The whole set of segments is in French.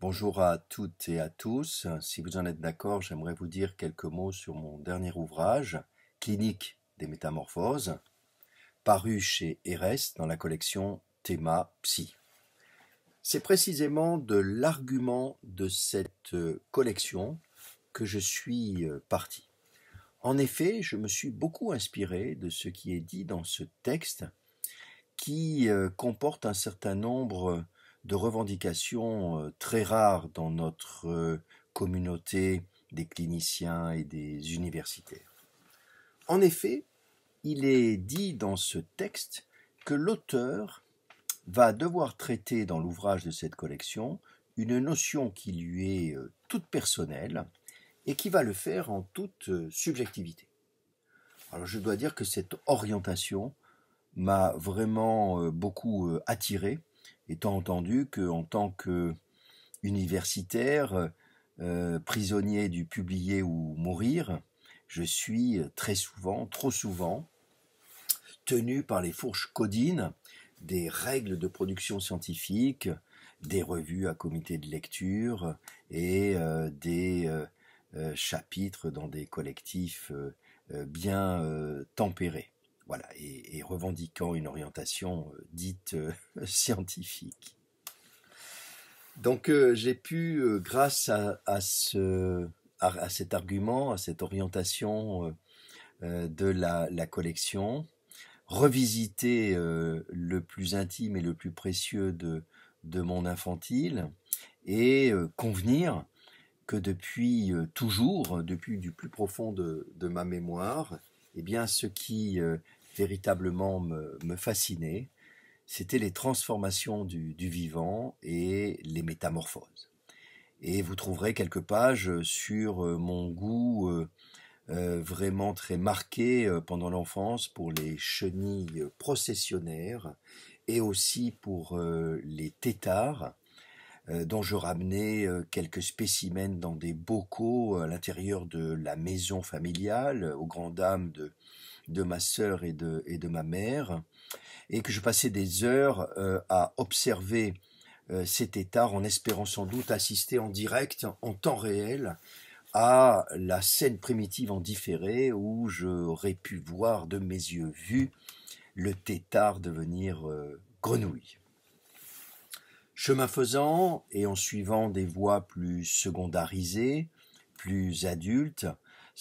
Bonjour à toutes et à tous. Si vous en êtes d'accord, j'aimerais vous dire quelques mots sur mon dernier ouvrage, Clinique des métamorphoses, paru chez ERES dans la collection Théma Psy. C'est précisément de l'argument de cette euh, collection que je suis euh, parti. En effet, je me suis beaucoup inspiré de ce qui est dit dans ce texte qui euh, comporte un certain nombre de revendications euh, très rares dans notre euh, communauté des cliniciens et des universitaires. En effet, il est dit dans ce texte que l'auteur va devoir traiter dans l'ouvrage de cette collection une notion qui lui est euh, toute personnelle et qui va le faire en toute subjectivité. Alors je dois dire que cette orientation m'a vraiment beaucoup attiré étant entendu que en tant que universitaire, euh, prisonnier du publier ou mourir, je suis très souvent, trop souvent, tenu par les fourches codines des règles de production scientifique, des revues à comité de lecture et euh, des euh, chapitres dans des collectifs bien tempérés. Voilà, et, revendiquant une orientation euh, dite euh, scientifique. Donc euh, j'ai pu, grâce à, ce, à, cet argument, à cette orientation de la, collection, revisiter le plus intime et le plus précieux de, de mon infantile et convenir que depuis toujours, depuis du plus profond de, de ma mémoire, eh bien, ce qui véritablement me, me fascinait, c'était les transformations du, vivant et les métamorphoses. Et vous trouverez quelques pages euh, sur euh, mon goût euh, vraiment très marqué pendant l'enfance pour les chenilles processionnaires et aussi pour les têtards dont je ramenais quelques spécimens dans des bocaux à l'intérieur de la maison familiale, aux grandes dames de, de ma sœur et de, ma mère, et que je passais des heures euh, à observer euh, cet état en espérant sans doute assister en direct, en temps réel, à la scène primitive en différé où j'aurais pu voir de mes yeux vus le tétard devenir euh, grenouille. Chemin faisant, et en suivant des voies plus secondarisées, plus adultes,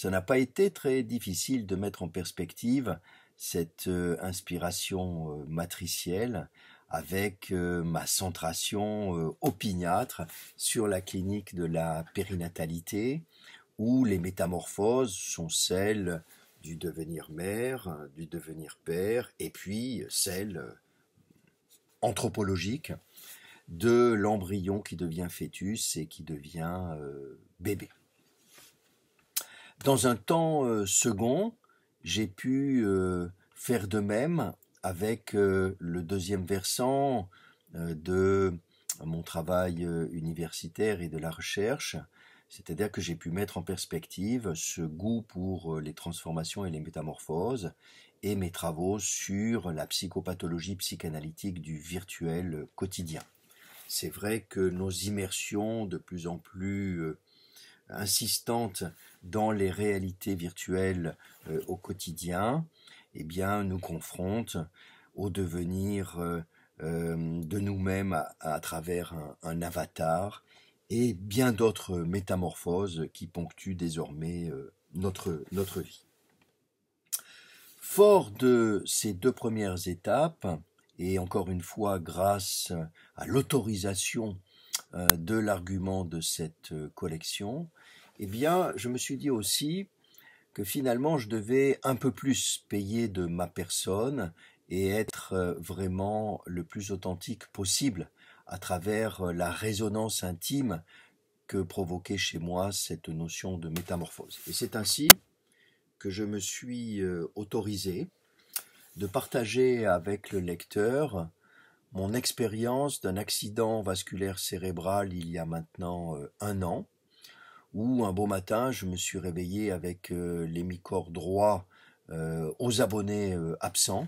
ça n'a pas été très difficile de mettre en perspective cette euh, inspiration euh, matricielle avec euh, ma centration opiniâtre sur la clinique de la périnatalité, où les métamorphoses sont celles du devenir mère, du devenir père, et puis celles anthropologiques de l'embryon qui devient fœtus et qui devient bébé. Dans un temps euh, second, j'ai pu euh, faire de même avec euh, le deuxième versant de mon travail universitaire et de la recherche, c'est-à-dire que j'ai pu mettre en perspective ce goût pour les transformations et les métamorphoses et mes travaux sur la psychopathologie psychanalytique du virtuel quotidien. C'est vrai que nos immersions de plus en plus insistantes dans les réalités virtuelles euh, au quotidien, eh bien, nous confrontent au devenir euh, euh, de nous-mêmes à, travers un, avatar et bien d'autres métamorphoses qui ponctuent désormais notre vie. Fort de ces deux premières étapes, et encore une fois grâce à l'autorisation de l'argument de cette collection, eh bien, je me suis dit aussi que finalement, je devais un peu plus payer de ma personne et être euh, vraiment le plus authentique possible à travers euh, la résonance intime que provoquait chez moi cette notion de métamorphose. Et c'est ainsi que je me suis euh, autorisé de partager avec le lecteur mon expérience d'un accident vasculaire cérébral il y a maintenant un an, où un beau matin, je me suis réveillé avec les mi droits aux abonnés euh, absents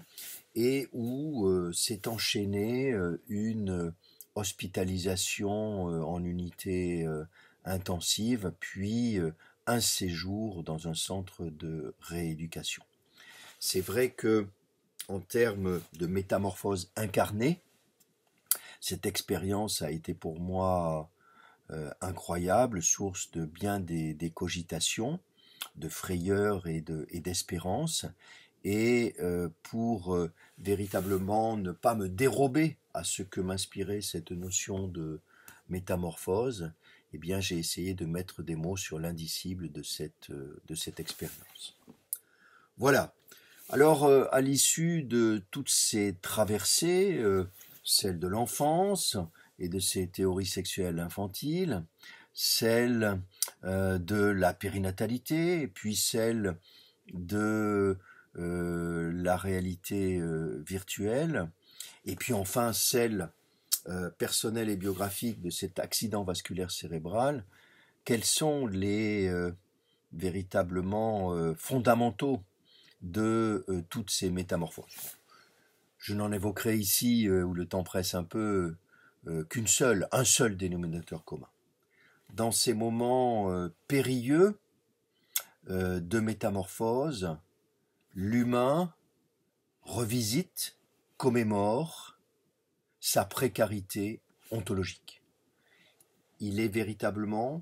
et où euh, s'est enchaînée euh, une hospitalisation en unité intensive, puis un séjour dans un centre de rééducation. C'est vrai que en termes de métamorphose incarnée, cette expérience a été pour moi euh, incroyable, source de bien des, cogitations, de frayeurs et d'espérance. et, euh, pour euh, véritablement ne pas me dérober à ce que m'inspirait cette notion de métamorphose, eh bien j'ai essayé de mettre des mots sur l'indicible de cette, de cette expérience. Voilà. Alors à l'issue de toutes ces traversées, celle de l'enfance, et de ses théories sexuelles infantiles, celle euh, de la périnatalité, puis celle de euh, la réalité euh, virtuelle, et puis enfin celle personnelle et biographique de cet accident vasculaire cérébral, quels sont les véritablement fondamentaux de toutes ces métamorphoses. Je n'en évoquerai ici, où le temps presse un peu, euh, qu'une seule, un seul dénominateur commun. Dans ces moments euh, périlleux euh, de métamorphose, l'humain revisite, commémore sa précarité ontologique. Il est véritablement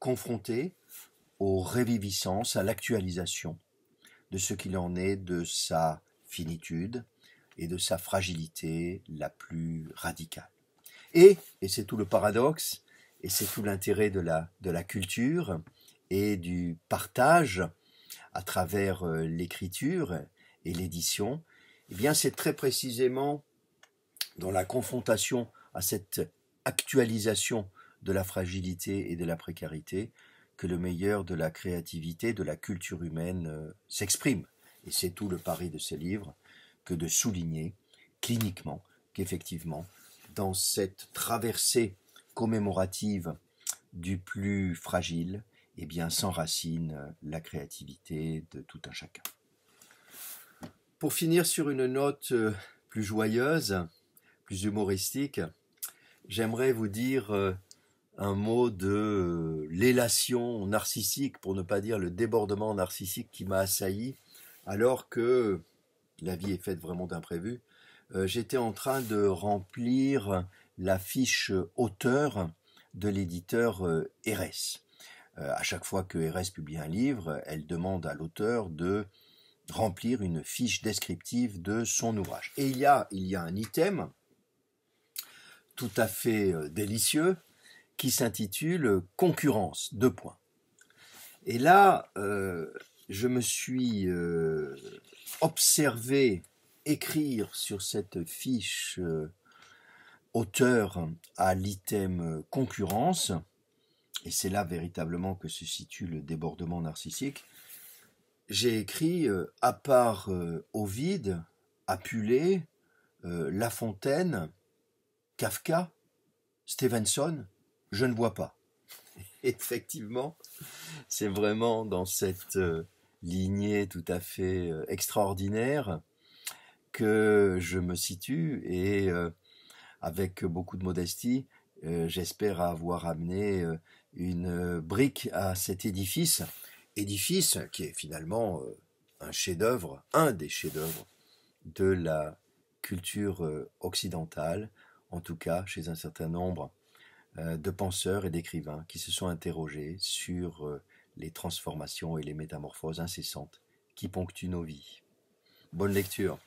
confronté aux réviviscences, à l'actualisation de ce qu'il en est de sa finitude et de sa fragilité la plus radicale. Et, et c'est tout le paradoxe, et c'est tout l'intérêt de la, culture et du partage à travers euh, l'écriture et l'édition, eh bien c'est très précisément dans la confrontation à cette actualisation de la fragilité et de la précarité que le meilleur de la créativité, de la culture humaine euh, s'exprime. Et c'est tout le pari de ces livres que de souligner cliniquement qu'effectivement dans cette traversée commémorative du plus fragile, et eh bien, s'enracine euh, la créativité de tout un chacun. Pour finir sur une note euh, plus joyeuse, plus humoristique, j'aimerais vous dire euh, un mot de l'élation narcissique, pour ne pas dire le débordement narcissique qui m'a assailli, alors que la vie est faite vraiment d'imprévus. Euh, j'étais en train de remplir la fiche auteur de l'éditeur euh, RS. Euh, à chaque fois que RS publie un livre, elle demande à l'auteur de remplir une fiche descriptive de son ouvrage. Et il y a, un item tout à fait délicieux qui s'intitule Concurrence, deux points. Et là, je me suis observé écrire sur cette fiche euh, auteur à l'item euh, concurrence, et c'est là véritablement que se situe le débordement narcissique, j'ai écrit euh, à part Ovid, Ovide, Apulé, La Fontaine, Kafka, Stevenson, je ne vois pas. Effectivement, c'est vraiment dans cette lignée tout à fait extraordinaire que je me situe et euh, avec beaucoup de modestie, euh, j'espère avoir amené euh, une brique à cet édifice, édifice qui est finalement un chef-d'œuvre, un des chefs-d'œuvre de la culture occidentale, en tout cas chez un certain nombre de penseurs et d'écrivains qui se sont interrogés sur les transformations et les métamorphoses incessantes qui ponctuent nos vies. Bonne lecture.